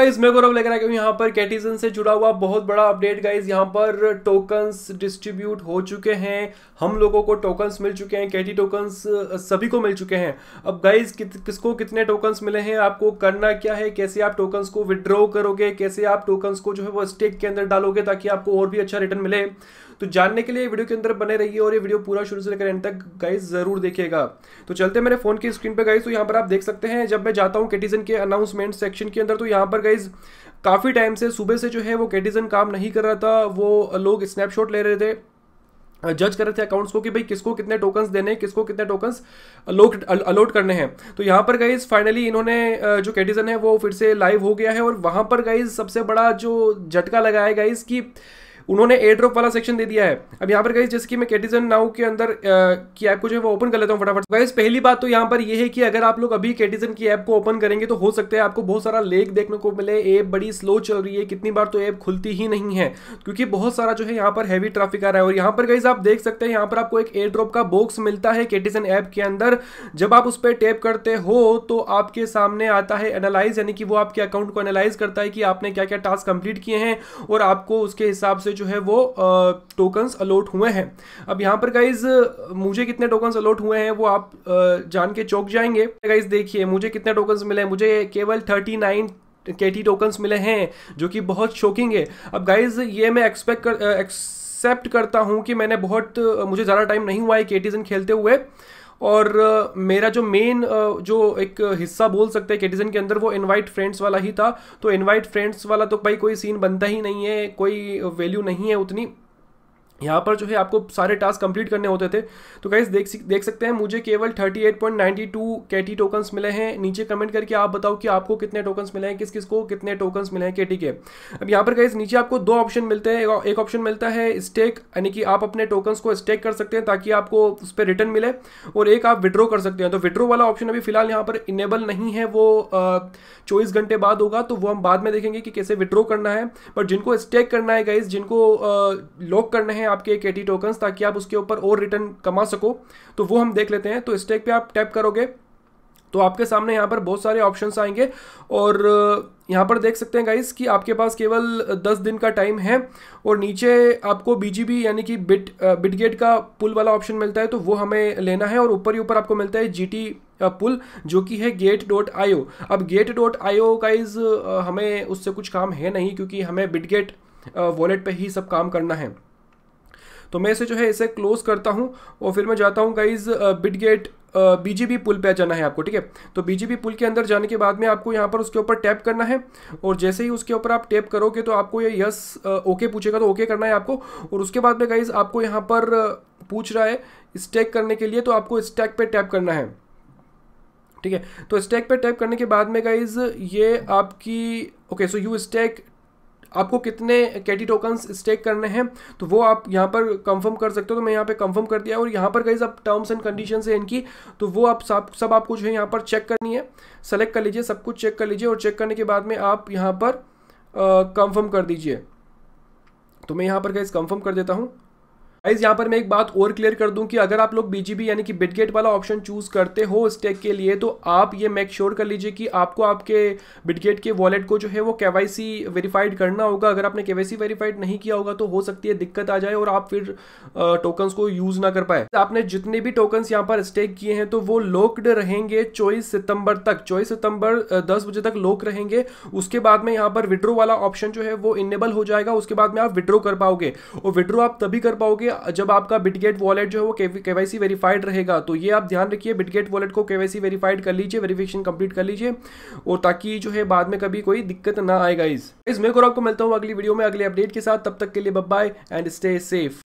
guys मैं गौरव लेकर आ गया यहाँ पर कैटिजन से जुड़ा हुआ बहुत बड़ा अपडेट गाइज यहाँ पर टोकन्स डिस्ट्रीब्यूट हो चुके हैं हम लोगों को टोकन्स मिल चुके हैं कैटी टोकन्स सभी को मिल चुके हैं अब गाइज कि, किसको कितने टोकन्स मिले हैं आपको करना क्या है कैसे आप टोकन्स को विड्रॉ करोगे कैसे आप टोकन्स को जो है वो स्टेक के अंदर डालोगे ताकि आपको और भी अच्छा रिटर्न मिले तो जानने के लिए वीडियो के अंदर बने रहिए और ये वीडियो पूरा शुरू से लेकर एंड तक गाइज जरूर देखिएगा तो चलते मेरे फोन की स्क्रीन पर गाइज तो यहाँ पर आप देख सकते हैं जब मैं जाता हूँ कैटिजन के अनाउंसमेंट सेक्शन के अंदर तो यहाँ पर गाइज काफ़ी टाइम से सुबह से जो है वो कैटिजन काम नहीं कर रहा था वो लोग स्नैपशॉट ले रहे थे जज कर रहे थे अकाउंट्स को कि भाई किसको कितने टोकन्स देने हैं किसको कितने टोकन्स अलोट अलोट करने हैं तो यहाँ पर गाइज फाइनली इन्होंने जो कैटिजन है वो फिर से लाइव हो गया है और वहाँ पर गाइज सबसे बड़ा जो झटका लगा है गाइज की उन्होंने एयर ड्रॉप वाला सेक्शन दे दिया है अब यहाँ पर गई जैसे कि मैं कैटिजन नाउ के अंदर की ऐप को जो है वो ओपन कर लेता हूँ फटाफट गाइज पहली बात तो यहाँ पर यह है कि अगर आप लोग अभी कैटिजन की ऐप को ओपन करेंगे तो हो सकता है आपको बहुत सारा लेक देखने को मिले ऐप बड़ी स्लो चल रही है कितनी बार तो ऐप खुलती ही नहीं है क्योंकि बहुत सारा जो है यहाँ पर हैवी ट्रैफिक आ रहा है और यहाँ पर गाइज आप देख सकते हैं यहाँ पर आपको एक एयर ड्रॉप का बॉक्स मिलता है कैटिजन ऐप के अंदर जब आप उस पर टैप करते हो तो आपके सामने आता है एनालाइज यानी कि वो आपके अकाउंट को एनालाइज करता है कि आपने क्या क्या टास्क कंप्लीट किए हैं और आपको उसके हिसाब से जो है वो टोकन्स अलॉट हुए हैं अब यहाँ पर गाइज मुझे कितने टोकन्स अलॉट हुए हैं वो आप जान के चौक जाएंगे गाइज देखिए मुझे कितने टोकन्स मिले हैं मुझे केवल थर्टी नाइन के टी टोकन्स मिले हैं जो कि बहुत शॉकिंग है अब गाइज ये मैं एक्सपेक्ट कर एक्सेप्ट करता हूँ कि मैंने बहुत मुझे ज़्यादा टाइम नहीं हुआ है के खेलते हुए और मेरा जो मेन जो एक हिस्सा बोल सकते हैं केटिजन के अंदर वो इनवाइट फ्रेंड्स वाला ही था तो इनवाइट फ्रेंड्स वाला तो भाई कोई सीन बनता ही नहीं है कोई वैल्यू नहीं है उतनी यहाँ पर जो है आपको सारे टास्क कंप्लीट करने होते थे तो गाइज देख देख सकते हैं मुझे केवल 38.92 केटी टोकन्स मिले हैं नीचे कमेंट करके आप बताओ कि आपको कितने टोकन्स मिले हैं किस किस को कितने टोकन्स मिले हैं केटी के अब यहाँ पर गाइज नीचे आपको दो ऑप्शन मिलते हैं एक ऑप्शन मिलता है स्टेक यानी कि आप अपने टोकन्स को स्टेक कर सकते हैं ताकि आपको उस पर रिटर्न मिले और एक आप विड्रो कर सकते हैं तो विड्रो वाला ऑप्शन अभी फिलहाल यहाँ पर इनेबल नहीं है वो चौबीस घंटे बाद होगा तो वो हम बाद में देखेंगे कि कैसे विड्रो करना है बट जिनको स्टेक करना है गाइज जिनको लॉक करना है हैं आपके के टी टोकन्स ताकि आप उसके ऊपर और रिटर्न कमा सको तो वो हम देख लेते हैं तो स्टेक पे आप टैप करोगे तो आपके सामने यहाँ पर बहुत सारे ऑप्शन आएंगे और यहाँ पर देख सकते हैं गाइस कि आपके पास केवल 10 दिन का टाइम है और नीचे आपको बीजीबी यानी कि बिट बिटगेट का पुल वाला ऑप्शन मिलता है तो वो हमें लेना है और ऊपर ही ऊपर आपको मिलता है जीटी पुल जो कि है गेट डॉट आई अब get dot I O guys हमें उससे कुछ काम है नहीं क्योंकि हमें बिटगेट वॉलेट पर ही सब काम करना है तो मैं इसे जो है इसे क्लोज करता हूँ और फिर मैं जाता हूँ गाइज बिडगेट गेट पुल पे जाना है आपको ठीक है तो बीजेपी पुल के अंदर जाने के बाद में आपको यहाँ पर उसके ऊपर टैप करना है और जैसे ही उसके ऊपर आप टैप करोगे तो आपको ये यस ओके uh, पूछेगा तो ओके करना है आपको और उसके बाद में गाइज आपको यहाँ पर uh, पूछ रहा है स्टैक करने के लिए तो आपको स्टैक पर टैप करना है ठीक है तो स्टैक पे टैप करने के बाद में गाइज ये आपकी ओके सो यू स्टैक आपको कितने कैटी टोकन्स स्टेक करने हैं तो वो आप यहाँ पर कंफर्म कर सकते हो तो मैं यहाँ पे कंफर्म कर दिया और यहाँ पर गई सब टर्म्स एंड कंडीशन है इनकी तो वो आप सब सब आपको जो है यहाँ पर चेक करनी है सेलेक्ट कर लीजिए सब कुछ चेक कर लीजिए और चेक करने के बाद में आप यहाँ पर कंफर्म कर दीजिए तो मैं यहाँ पर गई कंफर्म कर देता हूँ गाइज यहाँ पर मैं एक बात और क्लियर कर दूं कि अगर आप लोग बीजीबी यानी कि बिटगेट वाला ऑप्शन चूज करते हो स्टेक के लिए तो आप ये मेक श्योर sure कर लीजिए कि आपको आपके बिटगेट के वॉलेट को जो है वो केवाईसी वेरीफाइड करना होगा अगर आपने केवाईसी वेरीफाइड नहीं किया होगा तो हो सकती है दिक्कत आ जाए और आप फिर टोकन्स को यूज ना कर पाए आपने जितने भी टोकन्स यहाँ पर स्टेक किए हैं तो वो लोकड रहेंगे चौबीस सितंबर तक चौबीस सितंबर दस बजे तक लोक रहेंगे उसके बाद में यहाँ पर विड्रो वाला ऑप्शन जो है वो इनेबल हो जाएगा उसके बाद में आप विड्रो कर पाओगे और विड्रो आप तभी कर पाओगे जब आपका बिटगेट वॉलेट जो है वो के वाई वेरीफाइड रहेगा तो ये आप ध्यान रखिए बिटगेट वॉलेट को के वेरीफाइड कर लीजिए वेरीफिकेशन कंप्लीट कर लीजिए और ताकि जो है बाद में कभी कोई दिक्कत ना आएगा इस इसमें और आपको मिलता हूँ अगली वीडियो में अगले अपडेट के साथ तब तक के लिए बब बाय एंड स्टे सेफ